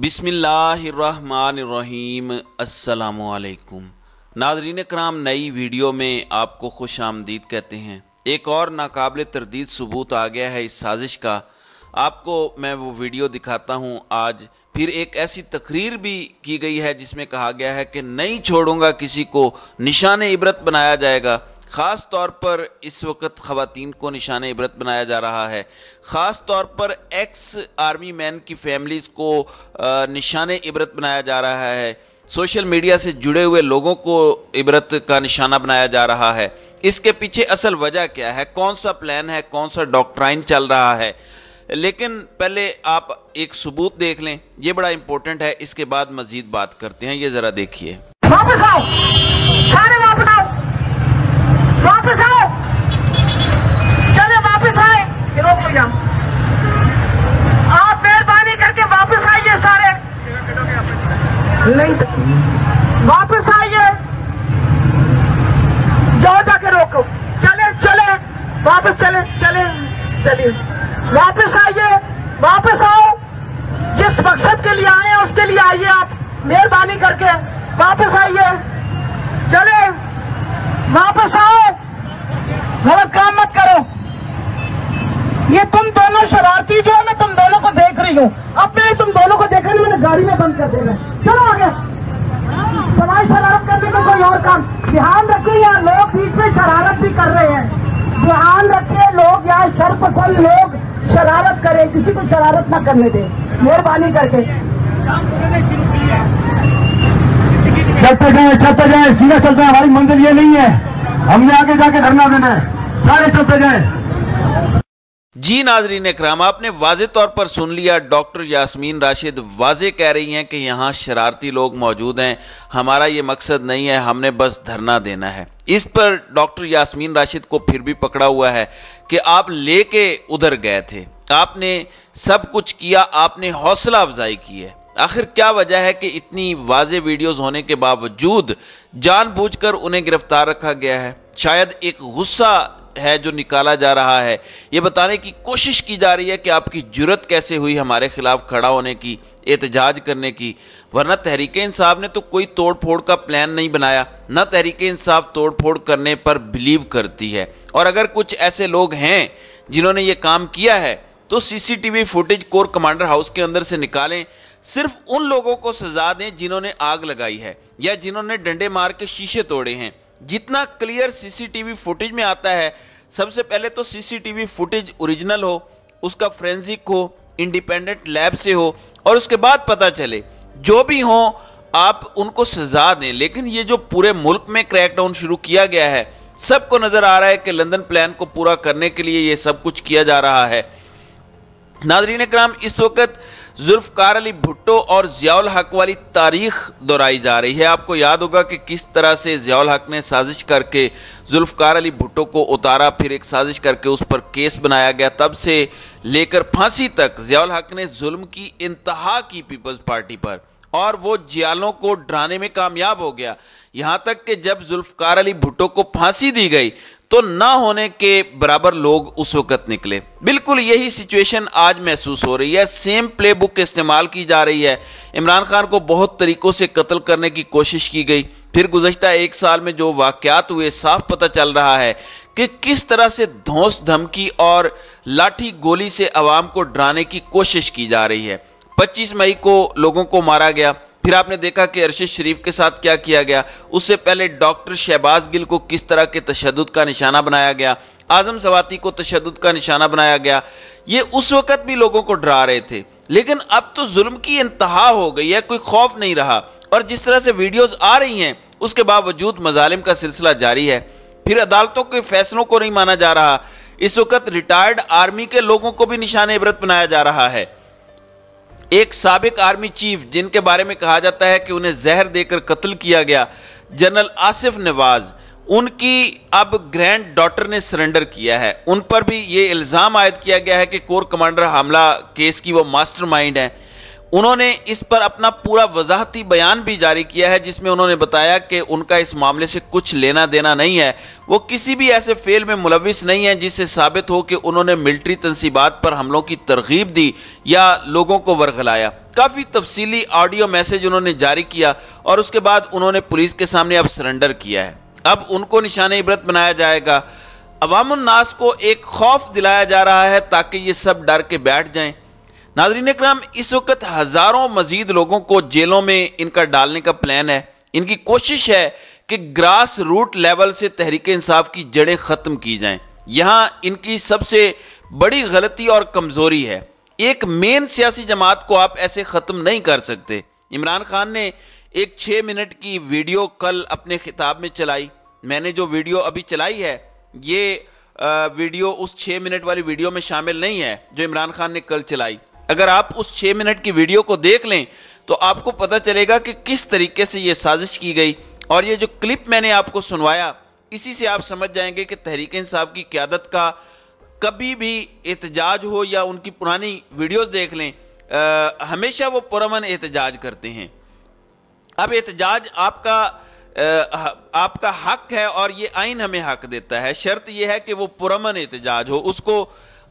बिसमीम असलकुम नाजरीन कराम नई वीडियो में आपको खुश आमदीद कहते हैं एक और नाकबिल तरदीद सबूत आ गया है इस साजिश का आपको मैं वो वीडियो दिखाता हूँ आज फिर एक ऐसी तकरीर भी की गई है जिसमें कहा गया है कि नहीं छोड़ूंगा किसी को निशान इबरत बनाया जाएगा ख़ास तौर पर इस वक्त खातन को निशान इबरत बनाया जा रहा है ख़ास तौर पर एक्स आर्मी मैन की फैमिलीज़ को निशान इबरत बनाया जा रहा है सोशल मीडिया से जुड़े हुए लोगों को इबरत का निशाना बनाया जा रहा है इसके पीछे असल वजह क्या है कौन सा प्लान है कौन सा डॉक्ट्राइन चल रहा है लेकिन पहले आप एक सबूत देख लें ये बड़ा इंपॉर्टेंट है इसके बाद मजीद बात करते हैं ये ज़रा देखिए वापस आओ नहीं वापस आइए जाओ जाके रोको चले चले वापस चले चले चलिए वापस आइए वापस आओ जिस मकसद के लिए आए उसके लिए आइए आप मेहरबानी करके वापस आइए चले वापस आओ गलत काम मत करो ये तुम दोनों शरारती जो है मैं तुम दोनों को देख रही हूँ अब मैं तुम दोनों को देख रही मैंने गाड़ी में बंद कर देना चलो आगे सवाई शरारत करने का कोई और काम ध्यान रखिए यहाँ लोग बीच में शरारत भी कर रहे हैं ध्यान रखिए लोग यहाँ सर्वसल लोग शरारत करें किसी को शरारत ना करने दें मेहरबानी करके चलते जाए चलते जाए सीधा चलते हैं हमारी मंजिल ये नहीं है हमने आगे जाके धरना देना है सारे चलते जाए जी नाजरीन कराम आपने वाज तौर पर सुन लिया डॉक्टर यासमीन राशिद वाज कह रही हैं कि यहाँ शरारती लोग मौजूद हैं हमारा ये मकसद नहीं है हमने बस धरना देना है इस पर डॉक्टर यासमीन राशिद को फिर भी पकड़ा हुआ है कि आप लेके उधर गए थे आपने सब कुछ किया आपने हौसला अफजाई की है आखिर क्या वजह है कि इतनी वाज वीडियोज़ होने के बावजूद कर उन्हें गिरफ्तार रखा गया है शायद एक गुस्सा है जो निकाला जा रहा है ये बताने की कोशिश की जा रही है कि आपकी जरूरत कैसे हुई हमारे खिलाफ खड़ा होने की एहतजाज करने की वरना तहरीक इंसाफ ने तो कोई तोड़ फोड़ का प्लान नहीं बनाया ना तहरीक इंसाफ तोड़ फोड़ करने पर बिलीव करती है और अगर कुछ ऐसे लोग हैं जिन्होंने ये काम किया है तो CCTV footage core commander house के अंदर से निकालें सिर्फ उन लोगों को सजा दें जिन्होंने आग लगाई है या जिन्होंने डंडे मार के शीशे तोड़े हैं जितना क्लियर सीसीटीवी फुटेज में आता है सबसे पहले तो सीसीटीवी फुटेज ओरिजिनल हो उसका फ्रेंसिक हो इंडिपेंडेंट लैब से हो और उसके बाद पता चले जो भी हो आप उनको सजा दें लेकिन ये जो पूरे मुल्क में क्रैकडाउन शुरू किया गया है सबको नजर आ रहा है कि लंदन प्लान को पूरा करने के लिए ये सब कुछ किया जा रहा है नादरीन कराम इस वक्त जुल्फकार अली भुट्टो और ज़ियाल हक वाली तारीख दोहराई जा रही है आपको याद होगा कि किस तरह से ज़ियाल हक ने साजिश करके जुल्फकार अली भुट्टो को उतारा फिर एक साजिश करके उस पर केस बनाया गया तब से लेकर फांसी तक ज़ियाल हक ने जुल्म की इंतहा की पीपल्स पार्टी पर और वो जियालों को डराने में कामयाब हो गया यहां तक कि जब जुल्फकार अली भुट्टो को फांसी दी गई तो ना होने के बराबर लोग उस वक्त निकले बिल्कुल यही सिचुएशन आज महसूस हो रही है सेम प्ले बुक इस्तेमाल की जा रही है इमरान खान को बहुत तरीक़ों से कत्ल करने की कोशिश की गई फिर गुजशत एक साल में जो वाक़ात हुए साफ पता चल रहा है कि किस तरह से धौस धमकी और लाठी गोली से आवाम को डराने की कोशिश की जा रही है 25 मई को लोगों को मारा गया फिर आपने देखा कि अरशद शरीफ के साथ क्या किया गया उससे पहले डॉक्टर शहबाज गिल को किस तरह के तशद का निशाना बनाया गया आजम सवाती को तशद का निशाना बनाया गया ये उस वक़्त भी लोगों को डरा रहे थे लेकिन अब तो जुल्म की इंतहा हो गई है कोई खौफ नहीं रहा और जिस तरह से वीडियोस आ रही हैं उसके बावजूद मजालिम का सिलसिला जारी है फिर अदालतों के फैसलों को नहीं माना जा रहा इस वक्त रिटायर्ड आर्मी के लोगों को भी निशान इबरत बनाया जा रहा है एक सबक आर्मी चीफ जिनके बारे में कहा जाता है कि उन्हें जहर देकर कत्ल किया गया जनरल आसिफ नवाज उनकी अब ग्रैंड डॉटर ने सरेंडर किया है उन पर भी ये इल्ज़ाम आयद किया गया है कि कोर कमांडर हमला केस की वो मास्टरमाइंड हैं उन्होंने इस पर अपना पूरा वजाहती बयान भी जारी किया है जिसमें उन्होंने बताया कि उनका इस मामले से कुछ लेना देना नहीं है वो किसी भी ऐसे फेल में मुलविस नहीं है जिससे साबित हो कि उन्होंने मिलिट्री तनसीबात पर हमलों की तरगीब दी या लोगों को वरगलाया काफ़ी तफसीली ऑडियो मैसेज उन्होंने जारी किया और उसके बाद उन्होंने पुलिस के सामने अब सरेंडर किया है अब उनको निशान इबरत बनाया जाएगा अवामनास को एक खौफ दिलाया जा रहा है ताकि ये सब डर के बैठ जाएं नाजरीन कराम इस वक्त हज़ारों मजीद लोगों को जेलों में इनका डालने का प्लान है इनकी कोशिश है कि ग्रास रूट लेवल से तहरीक इंसाफ की जड़ें ख़त्म की जाएं यहाँ इनकी सबसे बड़ी गलती और कमज़ोरी है एक मेन सियासी जमात को आप ऐसे ख़त्म नहीं कर सकते इमरान खान ने एक छः मिनट की वीडियो कल अपने खिताब में चलाई मैंने जो वीडियो अभी चलाई है ये वीडियो उस छः मिनट वाली वीडियो में शामिल नहीं है जो इमरान खान ने कल चलाई अगर आप उस छः मिनट की वीडियो को देख लें तो आपको पता चलेगा कि किस तरीके से ये साजिश की गई और ये जो क्लिप मैंने आपको सुनवाया इसी से आप समझ जाएंगे कि तहरीक इंसाफ की क्यादत का कभी भी एहतजाज हो या उनकी पुरानी वीडियोस देख लें आ, हमेशा वो पुरमन एहतजाज करते हैं अब एहतजाज आपका आ, आपका हक है और ये आइन हमें हक देता है शर्त यह है कि वो पुरमन एहतजाज हो उसको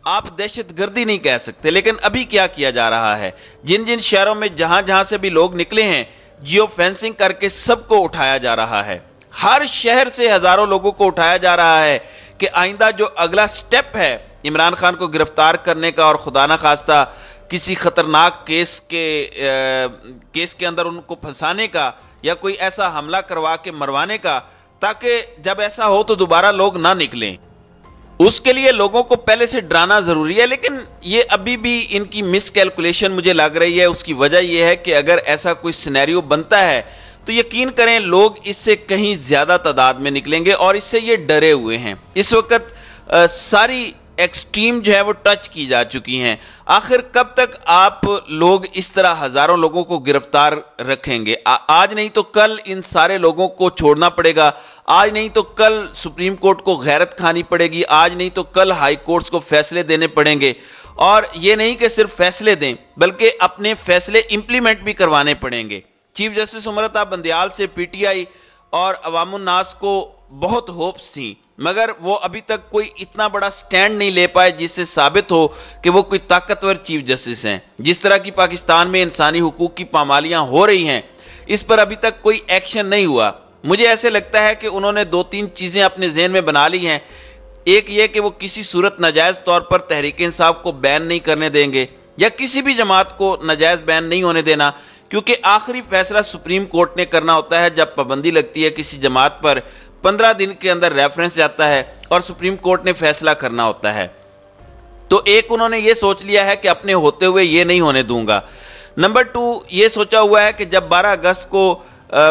आप दहशत गर्दी नहीं कह सकते लेकिन अभी क्या किया जा रहा है जिन जिन शहरों में जहां जहां से भी लोग निकले हैं जियो फेंसिंग करके सबको उठाया जा रहा है हर शहर से हजारों लोगों को उठाया जा रहा है कि आइंदा जो अगला स्टेप है इमरान खान को गिरफ्तार करने का और खुदा न खास्ता किसी खतरनाक केस के आ, केस के अंदर उनको फंसाने का या कोई ऐसा हमला करवा के मरवाने का ताकि जब ऐसा हो तो दोबारा लोग ना निकलें उसके लिए लोगों को पहले से डराना जरूरी है लेकिन ये अभी भी इनकी मिसकैलकुलेशन मुझे लग रही है उसकी वजह यह है कि अगर ऐसा कोई सिनेरियो बनता है तो यकीन करें लोग इससे कहीं ज़्यादा तादाद में निकलेंगे और इससे ये डरे हुए हैं इस वक्त सारी एक्सट्रीम जो है वो टच की जा चुकी हैं आखिर कब तक आप लोग इस तरह हज़ारों लोगों को गिरफ्तार रखेंगे आ, आज नहीं तो कल इन सारे लोगों को छोड़ना पड़ेगा आज नहीं तो कल सुप्रीम कोर्ट को गैरत खानी पड़ेगी आज नहीं तो कल हाई कोर्ट्स को फैसले देने पड़ेंगे और ये नहीं कि सिर्फ फैसले दें बल्कि अपने फैसले इम्प्लीमेंट भी करवाने पड़ेंगे चीफ जस्टिस उमरता बंदयाल से पीटीआई और अवामनास को बहुत होप्स थी मगर वो अभी तक कोई इतना बड़ा स्टैंड नहीं ले पाए जिससे साबित हो कि वो कोई ताकतवर चीफ जस्टिस हैं जिस तरह की पाकिस्तान में इंसानी हकूक़ की पामालियां हो रही हैं इस पर अभी तक कोई एक्शन नहीं हुआ मुझे ऐसे लगता है कि उन्होंने दो तीन चीज़ें अपने जहन में बना ली हैं एक ये कि वो किसी सूरत नाजायज़ तौर पर तहरीक इंसाफ को बैन नहीं करने देंगे या किसी भी जमात को नाजायज़ बैन नहीं होने देना क्योंकि आखिरी फैसला सुप्रीम कोर्ट ने करना होता है जब पाबंदी लगती है किसी जमात पर पंद्रह दिन के अंदर रेफरेंस जाता है और सुप्रीम कोर्ट ने फैसला करना होता है तो एक उन्होंने ये सोच लिया है कि अपने होते हुए ये नहीं होने दूंगा नंबर टू ये सोचा हुआ है कि जब 12 अगस्त को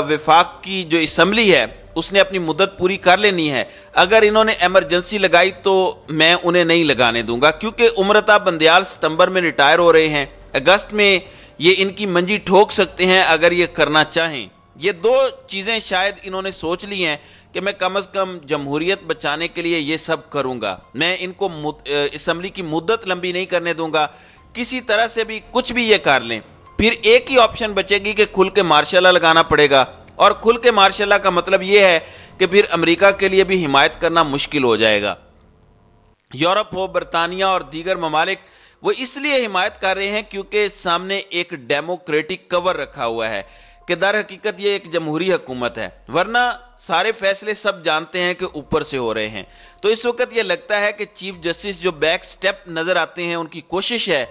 विफाक की जो इसम्बली है उसने अपनी मुदत पूरी कर लेनी है अगर इन्होंने एमरजेंसी लगाई तो मैं उन्हें नहीं लगाने दूंगा क्योंकि उम्रता बंदयाल सितंबर में रिटायर हो रहे हैं अगस्त में ये इनकी मंजी ठोक सकते हैं अगर ये करना चाहें ये दो चीज़ें शायद इन्होंने सोच ली हैं कि मैं कम अज़ कम जमहूरियत बचाने के लिए ये सब करूंगा मैं इनको इसम्बली की मुद्दत लंबी नहीं करने दूंगा किसी तरह से भी कुछ भी ये कर लें फिर एक ही ऑप्शन बचेगी कि खुल के मार्शाला लगाना पड़ेगा और खुल के मार्शाला का मतलब ये है कि फिर अमरीका के लिए भी हिमायत करना मुश्किल हो जाएगा यूरोप हो बरतानिया और दीगर ममालिक वो इसलिए हिमायत कर रहे हैं क्योंकि सामने एक डेमोक्रेटिक कवर रखा हुआ है कि दर हकीकत ये एक जमहूरी हकूमत है वरना सारे फैसले सब जानते हैं कि ऊपर से हो रहे हैं तो इस वक्त ये लगता है कि चीफ जस्टिस जो बैक स्टेप नज़र आते हैं उनकी कोशिश है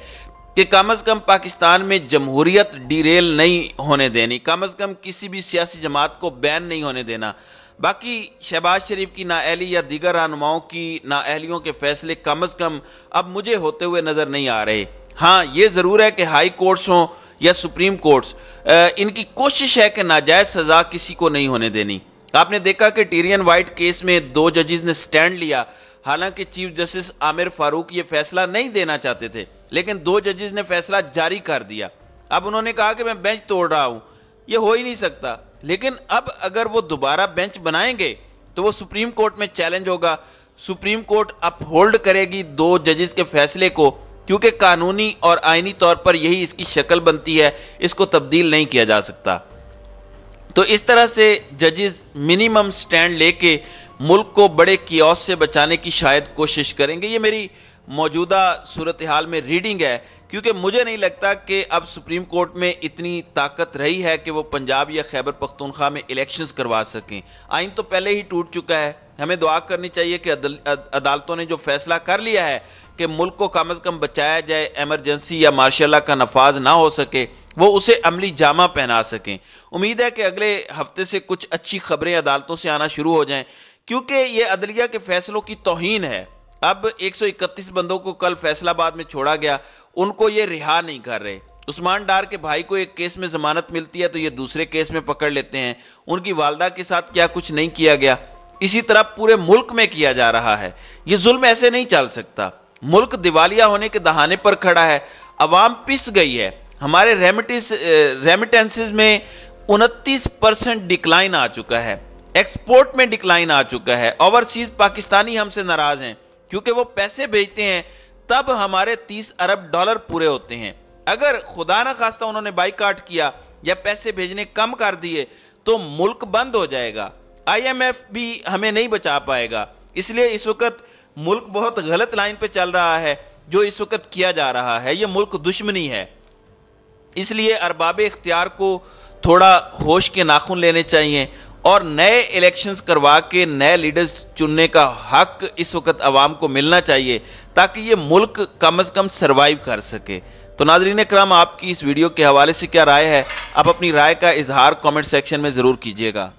कि कम अज़ कम पाकिस्तान में जमहूरियत रेल नहीं होने देनी कम अज़ कम किसी भी सियासी जमात को बैन नहीं होने देना बाकी शहबाज शरीफ की नाअहली या दीगर रहनुमाओं की अहलियों के फैसले कम अज़ कम अब मुझे होते हुए नज़र नहीं आ रहे हाँ ये ज़रूर है कि हाई कोर्ट्स हों या सुप्रीम कोर्ट्स इनकी कोशिश है कि नाजायज सज़ा किसी को नहीं होने देनी आपने देखा कि टीरियन वाइट केस में दो जजेज ने स्टैंड लिया हालांकि चीफ जस्टिस आमिर फारूक ये फैसला नहीं देना चाहते थे लेकिन दो जजेज ने फैसला जारी कर दिया अब उन्होंने कहा कि मैं बेंच तोड़ रहा हूँ ये हो ही नहीं सकता लेकिन अब अगर वो दोबारा बेंच बनाएंगे तो वो सुप्रीम कोर्ट में चैलेंज होगा सुप्रीम कोर्ट अपहोल्ड करेगी दो जजेस के फैसले को क्योंकि कानूनी और आइनी तौर पर यही इसकी शक्ल बनती है इसको तब्दील नहीं किया जा सकता तो इस तरह से जजेस मिनिमम स्टैंड लेके मुल्क को बड़े कियोस से बचाने की शायद कोशिश करेंगे ये मेरी मौजूदा सूरत हाल में रीडिंग है क्योंकि मुझे नहीं लगता कि अब सुप्रीम कोर्ट में इतनी ताकत रही है कि वो पंजाब या खैबर पख्तूनख्वा में इलेक्शंस करवा सकें आइन तो पहले ही टूट चुका है हमें दुआ करनी चाहिए कि अदल, अद, अदालतों ने जो फैसला कर लिया है कि मुल्क को कम अज़ कम बचाया जाए एमरजेंसी या मार्शाला का नफाज ना हो सके वो उसे अमली जामा पहना सकें उम्मीद है कि अगले हफ्ते से कुछ अच्छी खबरें अदालतों से आना शुरू हो जाएं क्योंकि ये अदलिया के फैसलों की तोहन है अब 131 बंदों को कल फैसलाबाद में छोड़ा गया उनको ये रिहा नहीं कर रहे उस्मान डार के भाई को एक केस में जमानत मिलती है तो ये दूसरे केस में पकड़ लेते हैं उनकी वालदा के साथ क्या कुछ नहीं किया गया इसी तरह पूरे मुल्क में किया जा रहा है ये जुल्म ऐसे नहीं चल सकता मुल्क दिवालिया होने के दहाने पर खड़ा है अवाम पिस गई है हमारे रेमिटिस रेमिटेंसिस में उनतीस परसेंट डिक्लाइन आ चुका है एक्सपोर्ट में डिक्लाइन आ चुका है ओवरसीज पाकिस्तानी हमसे नाराज हैं क्योंकि वो पैसे भेजते हैं तब हमारे तीस अरब डॉलर पूरे होते हैं अगर खुदा ना खास्ता उन्होंने बाइकाट किया या पैसे भेजने कम कर दिए तो मुल्क बंद हो जाएगा आईएमएफ भी हमें नहीं बचा पाएगा इसलिए इस वक्त मुल्क बहुत गलत लाइन पे चल रहा है जो इस वक्त किया जा रहा है ये मुल्क दुश्मनी है इसलिए अरबाब इख्तियार को थोड़ा होश के नाखून लेने चाहिए और नए इलेक्शंस करवा के नए लीडर्स चुनने का हक इस वक्त अवाम को मिलना चाहिए ताकि ये मुल्क कम अज़ कम सर्वाइव कर सके तो नाजरीन कराम आपकी इस वीडियो के हवाले से क्या राय है आप अपनी राय का इजहार कमेंट सेक्शन में ज़रूर कीजिएगा